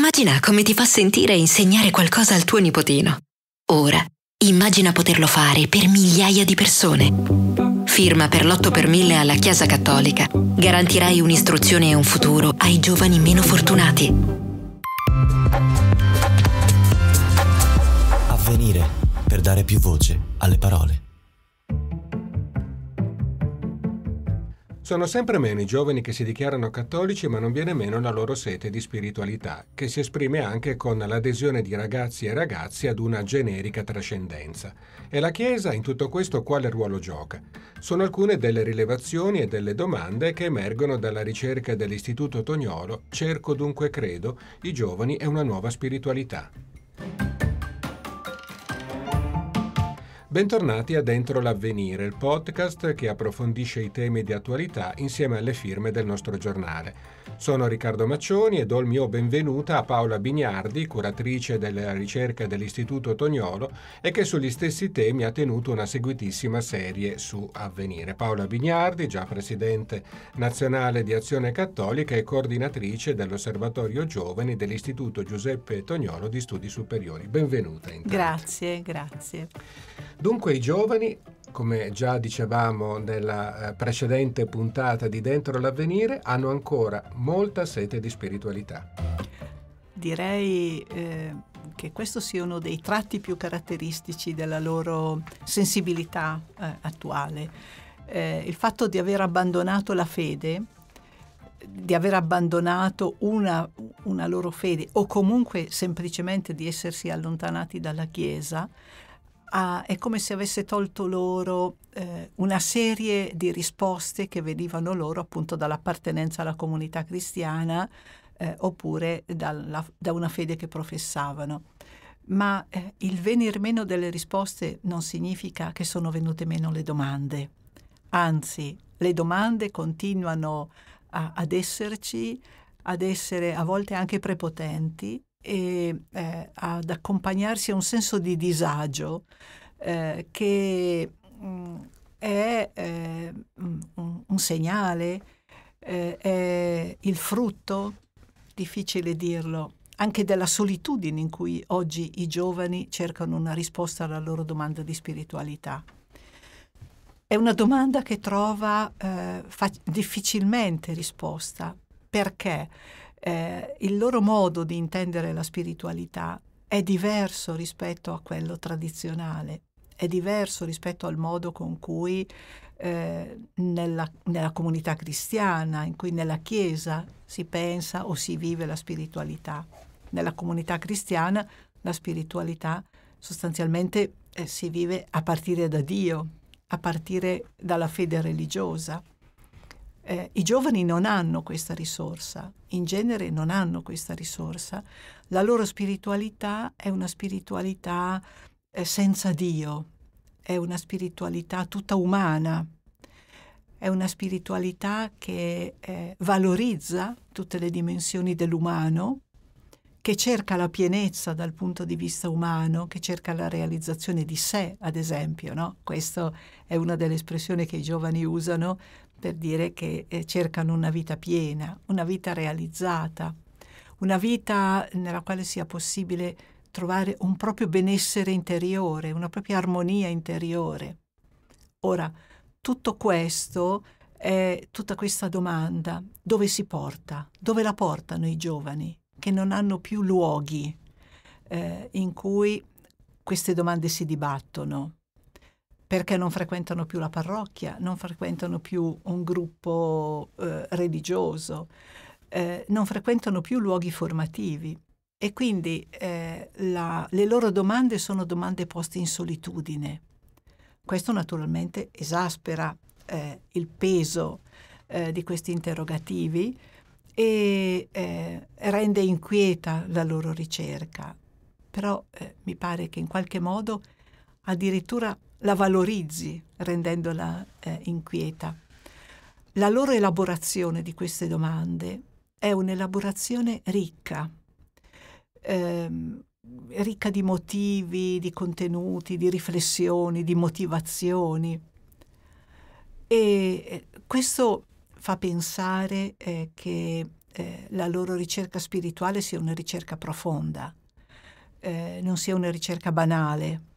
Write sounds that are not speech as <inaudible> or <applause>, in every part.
Immagina come ti fa sentire insegnare qualcosa al tuo nipotino. Ora, immagina poterlo fare per migliaia di persone. Firma per l'8 per 1000 alla Chiesa Cattolica. Garantirai un'istruzione e un futuro ai giovani meno fortunati. Avvenire per dare più voce alle parole. Sono sempre meno i giovani che si dichiarano cattolici ma non viene meno la loro sete di spiritualità, che si esprime anche con l'adesione di ragazzi e ragazze ad una generica trascendenza. E la Chiesa in tutto questo quale ruolo gioca? Sono alcune delle rilevazioni e delle domande che emergono dalla ricerca dell'Istituto Tognolo Cerco dunque credo, i giovani e una nuova spiritualità. Bentornati a Dentro l'Avvenire, il podcast che approfondisce i temi di attualità insieme alle firme del nostro giornale. Sono Riccardo Maccioni e do il mio benvenuto a Paola Bignardi, curatrice della ricerca dell'Istituto Tognolo e che sugli stessi temi ha tenuto una seguitissima serie su Avvenire. Paola Bignardi, già presidente nazionale di Azione Cattolica e coordinatrice dell'Osservatorio Giovani dell'Istituto Giuseppe Tognolo di Studi Superiori. Benvenuta. Intanto. Grazie, grazie. Dunque i giovani, come già dicevamo nella eh, precedente puntata di Dentro l'avvenire, hanno ancora molta sete di spiritualità. Direi eh, che questo sia uno dei tratti più caratteristici della loro sensibilità eh, attuale. Eh, il fatto di aver abbandonato la fede, di aver abbandonato una, una loro fede o comunque semplicemente di essersi allontanati dalla Chiesa, a, è come se avesse tolto loro eh, una serie di risposte che venivano loro appunto dall'appartenenza alla comunità cristiana eh, oppure dalla, da una fede che professavano. Ma eh, il venir meno delle risposte non significa che sono venute meno le domande, anzi le domande continuano a, ad esserci, ad essere a volte anche prepotenti, e eh, ad accompagnarsi a un senso di disagio eh, che mh, mm, è eh, un, un, segnale, eh, è il frutto, difficile dirlo, anche della solitudine in cui oggi i giovani cercano una risposta alla loro domanda di spiritualità. È una domanda che trova eh, difficilmente risposta. Perché? eh, il loro modo di intendere la spiritualità è diverso rispetto a quello tradizionale, è diverso rispetto al modo con cui eh, nella, nella comunità cristiana, in cui nella Chiesa si pensa o si vive la spiritualità. Nella comunità cristiana la spiritualità sostanzialmente eh, si vive a partire da Dio, a partire dalla fede religiosa. Eh, I giovani non hanno questa risorsa, in genere non hanno questa risorsa. La loro spiritualità è una spiritualità eh, senza Dio, è una spiritualità tutta umana, è una spiritualità che eh, valorizza tutte le dimensioni dell'umano, che cerca la pienezza dal punto di vista umano, che cerca la realizzazione di sé, ad esempio. No? Questa è una delle espressioni che i giovani usano per dire che eh, cercano una vita piena, una vita realizzata, una vita nella quale sia possibile trovare un proprio benessere interiore, una propria armonia interiore. Ora, tutto questo è tutta questa domanda, dove si porta? Dove la portano i giovani che non hanno più luoghi eh, in cui queste domande si dibattono? perché non frequentano più la parrocchia, non frequentano più un gruppo eh, religioso, eh, non frequentano più luoghi formativi. E quindi eh, la, le loro domande sono domande poste in solitudine. Questo naturalmente esaspera eh, il peso eh, di questi interrogativi e eh, rende inquieta la loro ricerca. Però mi pare che in qualche modo addirittura la valorizzi rendendola eh, inquieta. La loro elaborazione di queste domande è un'elaborazione ricca, ehm, ricca di motivi, di contenuti, di riflessioni, di motivazioni. E eh, questo fa pensare eh, che eh, la loro ricerca spirituale sia una ricerca profonda, eh, non sia una ricerca banale,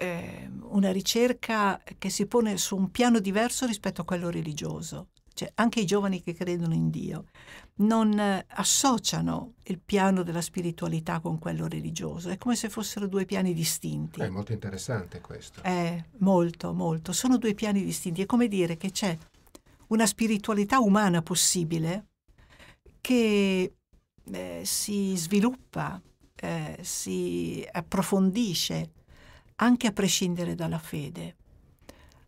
eh, una ricerca che si pone su un piano diverso rispetto a quello religioso. Cioè, anche i giovani che credono in Dio non eh, associano il piano della spiritualità con quello religioso, è come se fossero due piani distinti. È molto interessante questo. È molto, molto. Sono due piani distinti. È come dire che c'è una spiritualità umana possibile che eh, si sviluppa, eh, si approfondisce anche a prescindere dalla fede.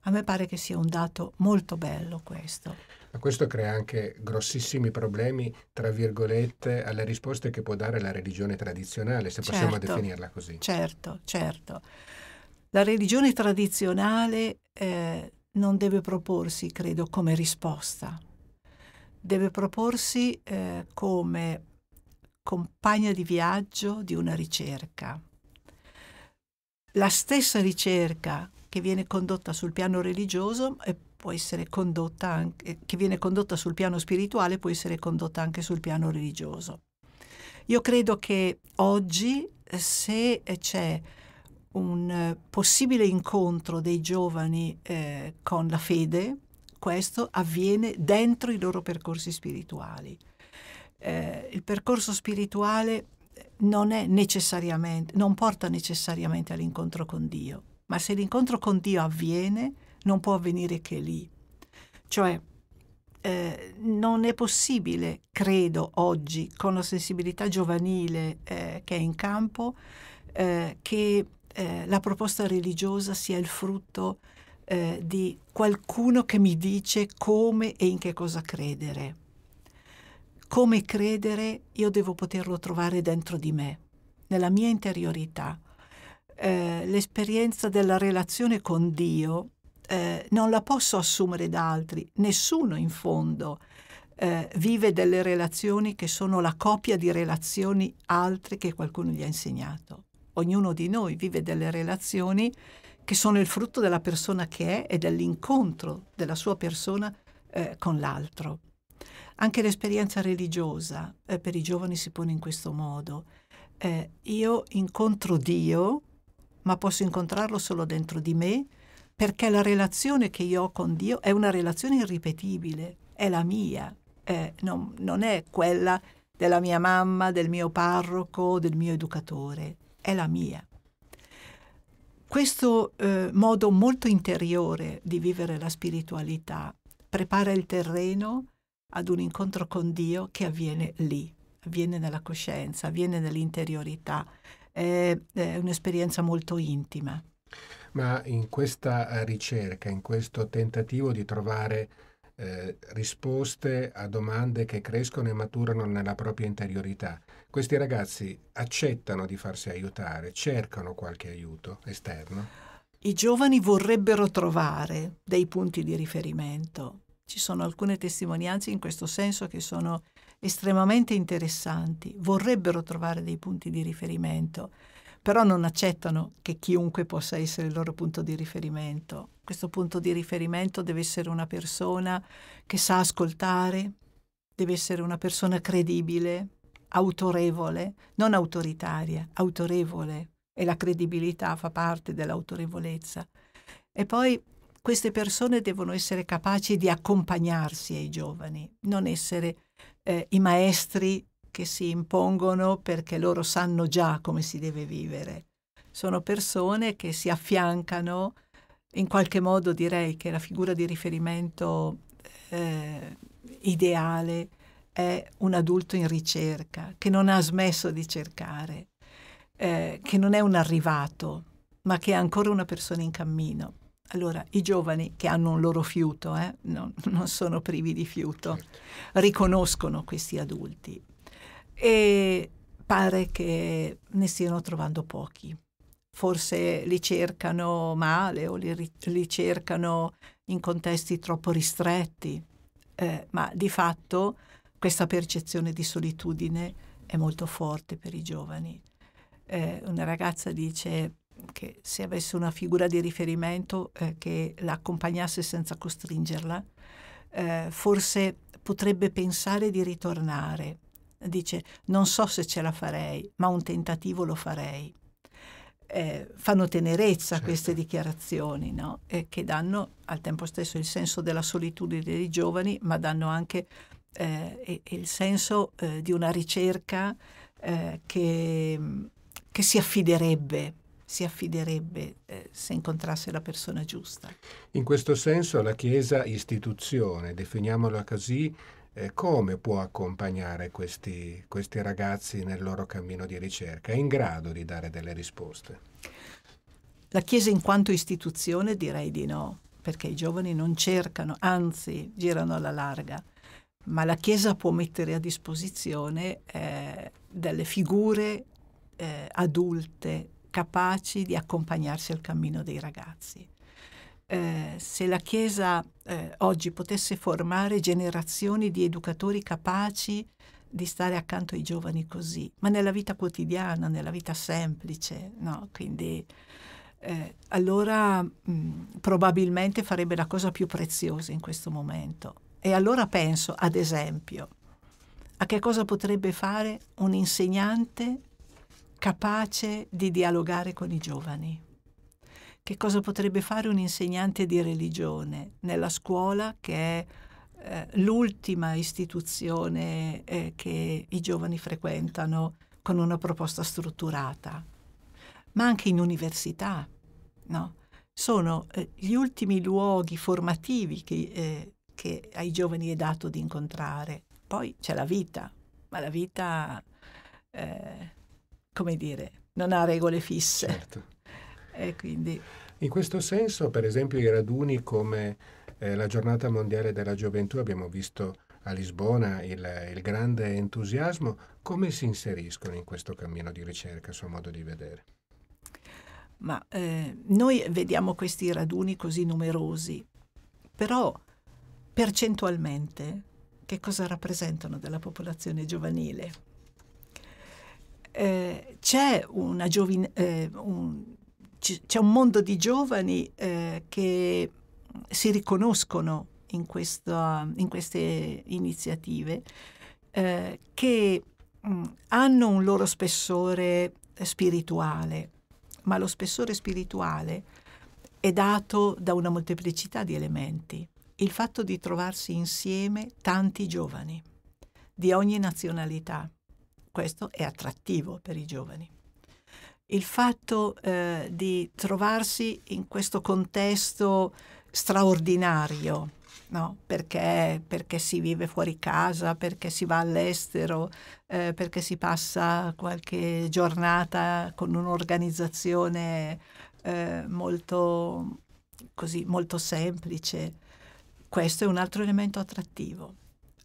A me pare che sia un dato molto bello questo. Ma questo crea anche grossissimi problemi, tra virgolette, alle risposte che può dare la religione tradizionale, se possiamo certo, definirla così. Certo, certo. La religione tradizionale eh, non deve proporsi, credo, come risposta, deve proporsi eh, come compagna di viaggio di una ricerca la stessa ricerca che viene condotta sul piano religioso può essere condotta anche, eh, che viene condotta sul piano spirituale può essere condotta anche sul piano religioso. Io credo che oggi eh, se eh, c'è un possibile incontro dei giovani eh, con la fede, questo avviene dentro i loro percorsi spirituali. Eh, il percorso spirituale non, non porta necessariamente all'incontro con Dio, ma se l'incontro con Dio avviene, non può avvenire che lì. Cioè, eh, non è possibile, credo oggi, con la sensibilità giovanile eh, che è in campo, eh, che eh, la proposta religiosa sia il frutto eh, di qualcuno che mi dice come e in che cosa credere come credere io devo poterlo trovare dentro di me, nella mia interiorità. Eh, l'esperienza della relazione con Dio eh, non la posso assumere da altri, nessuno in fondo eh, vive delle relazioni che sono la copia di relazioni altre che qualcuno gli ha insegnato. Ognuno di noi vive delle relazioni che sono il frutto della persona che è e dell'incontro della sua persona eh, con l'altro. Anche l'esperienza religiosa eh, per i giovani si pone in questo modo. Eh, io incontro Dio, ma posso incontrarlo solo dentro di me, perché la relazione che io ho con Dio è una relazione irripetibile, è la mia, eh, non, non è quella della mia mamma, del mio parroco, del mio educatore, è la mia. Questo eh, modo molto interiore di vivere la spiritualità prepara il terreno ad un incontro con Dio che avviene lì, avviene nella coscienza, avviene nell'interiorità. È, è un'esperienza molto intima. Ma in questa eh, ricerca, in questo tentativo di trovare eh, risposte a domande che crescono e maturano nella propria interiorità, questi ragazzi accettano di farsi aiutare, cercano qualche aiuto esterno? I giovani vorrebbero trovare dei punti di riferimento, ci sono alcune testimonianze in questo senso che sono estremamente interessanti, vorrebbero trovare dei punti di riferimento, però non accettano che chiunque possa essere il loro punto di riferimento. Questo punto di riferimento deve essere una persona che sa ascoltare, deve essere una persona credibile, autorevole, non autoritaria, autorevole, e la credibilità fa parte dell'autorevolezza. E poi queste persone devono essere capaci di accompagnarsi ai giovani, non essere eh, i maestri che si impongono perché loro sanno già come si deve vivere. Sono persone che si affiancano, in qualche modo direi che la figura di riferimento eh, ideale è un adulto in ricerca, che non ha smesso di cercare, eh, che non è un arrivato, ma che è ancora una persona in cammino. Allora, i giovani che hanno un loro fiuto, eh, non, non, sono privi di fiuto, riconoscono questi adulti e pare che ne stiano trovando pochi. Forse li cercano male o li, li cercano in contesti troppo ristretti, eh, ma di fatto questa percezione di solitudine è molto forte per i giovani. Eh, una ragazza dice che se avesse una figura di riferimento eh, che la accompagnasse senza costringerla, eh, forse potrebbe pensare di ritornare. Dice, non so se ce la farei, ma un tentativo lo farei. Eh, fanno tenerezza certo. queste dichiarazioni, no? eh, che danno al tempo stesso il senso della solitudine dei giovani, ma danno anche eh, il senso eh, di una ricerca eh, che, che, si affiderebbe si affiderebbe eh, se incontrasse la persona giusta. In questo senso la Chiesa istituzione, definiamola così, eh, come può accompagnare questi, questi ragazzi nel loro cammino di ricerca? È in grado di dare delle risposte? La Chiesa in quanto istituzione direi di no, perché i giovani non cercano, anzi girano alla larga ma la Chiesa può mettere a disposizione eh, delle figure eh, adulte capaci di accompagnarsi al cammino dei ragazzi. Eh, se la Chiesa eh, oggi potesse formare generazioni di educatori capaci di stare accanto ai giovani così, ma nella vita quotidiana, nella vita semplice, no? Quindi eh, allora mh, probabilmente farebbe la cosa più preziosa in questo momento. E allora penso, ad esempio, a che cosa potrebbe fare un insegnante capace di dialogare con i giovani. Che cosa potrebbe fare un insegnante di religione nella scuola che è eh, l'ultima istituzione eh, che i giovani frequentano con una proposta strutturata, ma anche in università, no? Sono eh, gli ultimi luoghi formativi che, eh, che ai giovani è dato di incontrare. Poi c'è la vita, ma la vita eh, come dire, non ha regole fisse. Certo. <laughs> E quindi... In questo senso, per esempio, i raduni come eh, la giornata mondiale della gioventù, abbiamo visto a Lisbona il, il, grande entusiasmo, come si inseriscono in questo cammino di ricerca, a suo modo di vedere? Ma eh, noi vediamo questi raduni così numerosi, però percentualmente che cosa rappresentano della popolazione giovanile? eh, c'è, giovine, eh, un, c'è, un, mondo di giovani eh, che si riconoscono in, questo, in queste iniziative, eh, che mh, mm, hanno un loro spessore spirituale, ma lo spessore spirituale è dato da una molteplicità di elementi. Il fatto di trovarsi insieme tanti giovani di ogni nazionalità, questo è attrattivo per i giovani. Il fatto eh, di trovarsi in questo contesto straordinario, no? perché, perché, si vive fuori casa, perché si va all'estero, eh, perché si passa qualche giornata con un'organizzazione eh, molto, così, molto semplice, questo è un altro elemento attrattivo.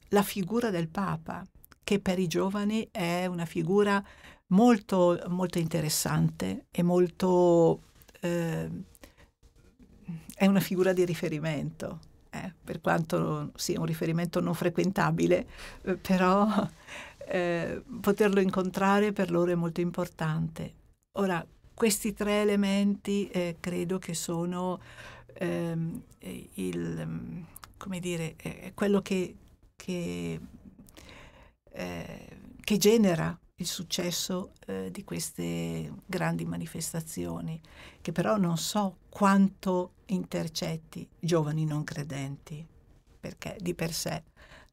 La figura del Papa, che per i giovani è una figura molto, molto interessante e molto... Eh, è una figura di riferimento, eh, per quanto sia un riferimento non frequentabile, eh, però poterlo incontrare per loro è molto importante. Ora, questi tre elementi eh, credo che sono ehm, il, come dire, quello che, che eh, che genera il successo eh, di queste grandi manifestazioni, che però non so quanto intercetti giovani non credenti, perché di per sé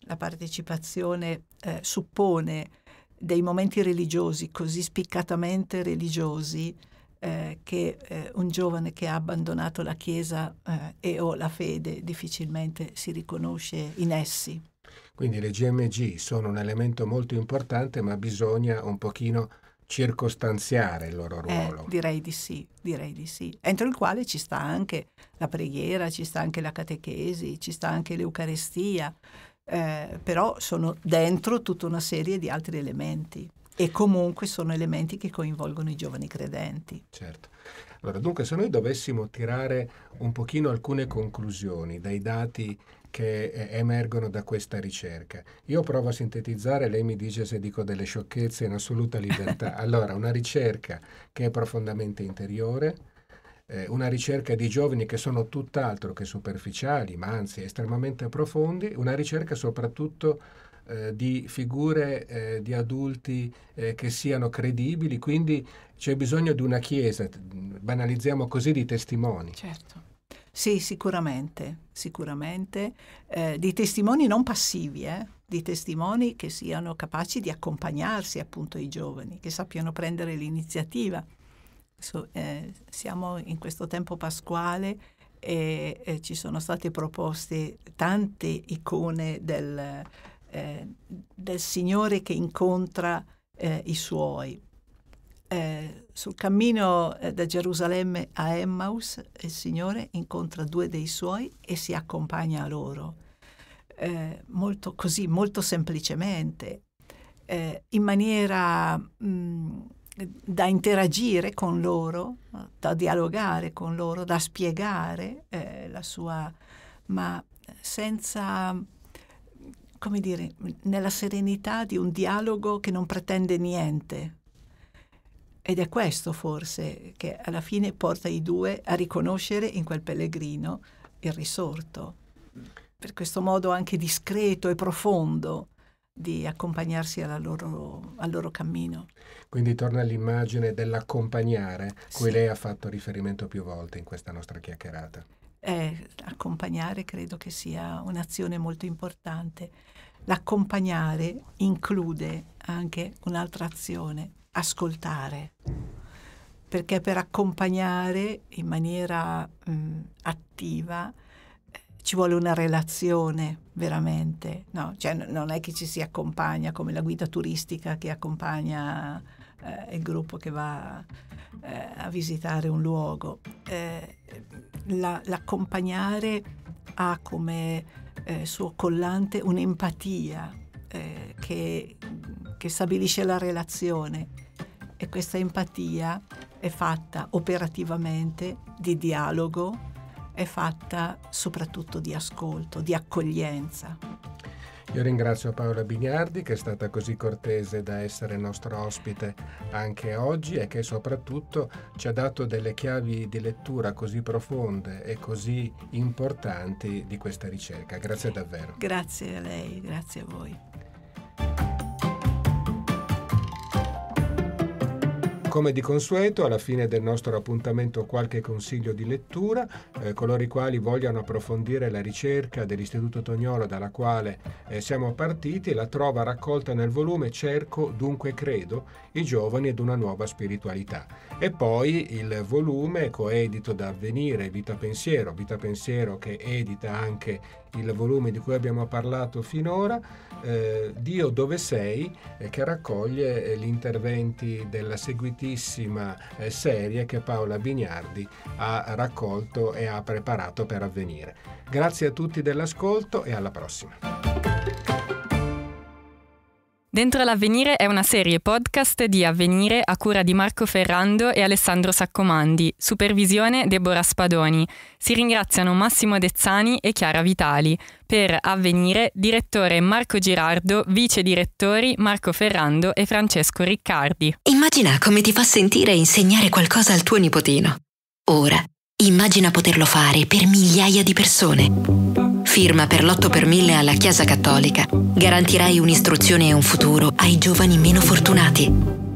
la partecipazione eh, suppone dei momenti religiosi così spiccatamente religiosi eh, che eh, un giovane che ha abbandonato la Chiesa eh, e o la fede difficilmente si riconosce in essi. Quindi le GMG sono un elemento molto importante, ma bisogna un pochino circostanziare il loro eh, ruolo. Eh, direi di sì, direi di sì. Entro il quale ci sta anche la preghiera, ci sta anche la catechesi, ci sta anche l'Eucarestia, eh, però sono dentro tutta una serie di altri elementi e comunque sono elementi che coinvolgono i giovani credenti. Certo. Allora, dunque, se noi dovessimo tirare un pochino alcune conclusioni dai dati che eh, emergono da questa ricerca. Io provo a sintetizzare, lei mi dice se dico delle sciocchezze in assoluta libertà. <laughs> Allora, una ricerca che è profondamente interiore, eh, una ricerca di giovani che sono tutt'altro che superficiali, ma anzi estremamente profondi, una ricerca soprattutto eh, di figure eh, di adulti eh, che siano credibili, quindi c'è bisogno di una chiesa, banalizziamo così, di testimoni. Certo. Sì, sicuramente, sicuramente. Eh, di testimoni non passivi, eh? di testimoni che siano capaci di accompagnarsi appunto i giovani, che sappiano prendere l'iniziativa. So, eh, siamo in questo tempo pasquale e, e, ci sono state proposte tante icone del, eh, del Signore che incontra eh, i suoi eh, sul cammino eh, da Gerusalemme a Emmaus il Signore incontra due dei suoi e si accompagna a loro, eh, molto così, molto semplicemente, eh, in maniera mh, mm, da interagire con loro, da dialogare con loro, da spiegare eh, la sua, ma senza come dire, nella serenità di un dialogo che non pretende niente, ed è questo forse che alla fine porta i due a riconoscere in quel pellegrino il risorto, per questo modo anche discreto e profondo di accompagnarsi loro, al loro cammino. Quindi torna all'immagine dell'accompagnare, sì. cui lei ha fatto riferimento più volte in questa nostra chiacchierata. Eh, accompagnare credo che sia un'azione molto importante. L'accompagnare include anche un'altra azione, ascoltare, perché per accompagnare in maniera mh, attiva eh, ci vuole una relazione veramente, no? cioè, non è che ci si accompagna come la guida turistica che accompagna eh, il gruppo che va eh, a visitare un luogo. Eh, l'accompagnare ha come eh, suo collante un'empatia eh, che, che stabilisce la relazione e questa empatia è fatta operativamente di dialogo, è fatta soprattutto di ascolto, di accoglienza. Io ringrazio Paola Bignardi che è stata così cortese da essere nostro ospite anche oggi e che soprattutto ci ha dato delle chiavi di lettura così profonde e così importanti di questa ricerca. Grazie davvero. Grazie a lei, grazie a voi. Come di consueto, alla fine del nostro appuntamento qualche consiglio di lettura, eh, coloro i quali vogliono approfondire la ricerca dell'Istituto Tognolo dalla quale eh, siamo partiti la trova raccolta nel volume Cerco, dunque credo, i giovani ed una nuova spiritualità. E poi il volume coedito da Avvenire, Vita Pensiero, Vita Pensiero che edita anche il volume di cui abbiamo parlato finora, eh, Dio dove sei, eh, che raccoglie eh, gli interventi della seguitissima eh, serie che Paola Bignardi ha raccolto e ha preparato per avvenire. Grazie a tutti dell'ascolto e alla prossima. Dentro l'Avvenire è una serie podcast di Avvenire a cura di Marco Ferrando e Alessandro Saccomandi, supervisione Deborah Spadoni. Si ringraziano Massimo Dezzani e Chiara Vitali. Per Avvenire, direttore Marco Girardo, vice direttori Marco Ferrando e Francesco Riccardi. Immagina come ti fa sentire insegnare qualcosa al tuo nipotino. Ora, immagina poterlo fare per migliaia di persone firma per l'8 per 1000 alla Chiesa Cattolica, garantirai un'istruzione e un futuro ai giovani meno fortunati.